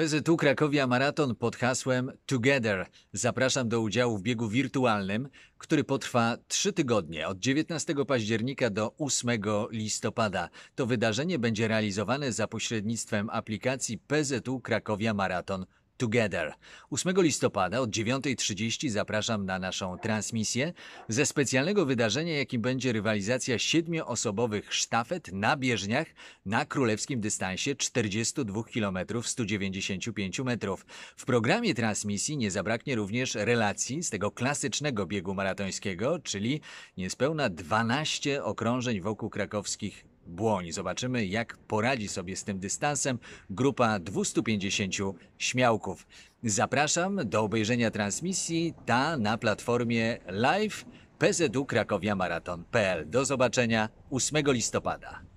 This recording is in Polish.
PZU Krakowia Maraton pod hasłem Together. Zapraszam do udziału w biegu wirtualnym, który potrwa 3 tygodnie, od 19 października do 8 listopada. To wydarzenie będzie realizowane za pośrednictwem aplikacji PZU Krakowia Maraton. Together. 8 listopada od 9.30 zapraszam na naszą transmisję ze specjalnego wydarzenia, jakim będzie rywalizacja siedmioosobowych sztafet na bieżniach na królewskim dystansie 42 km 195 m. W programie transmisji nie zabraknie również relacji z tego klasycznego biegu maratońskiego, czyli niespełna 12 okrążeń wokół krakowskich Błoń. Zobaczymy, jak poradzi sobie z tym dystansem grupa 250 śmiałków. Zapraszam do obejrzenia transmisji ta na platformie live pzdukrakowiamaraton.pl. Do zobaczenia 8 listopada.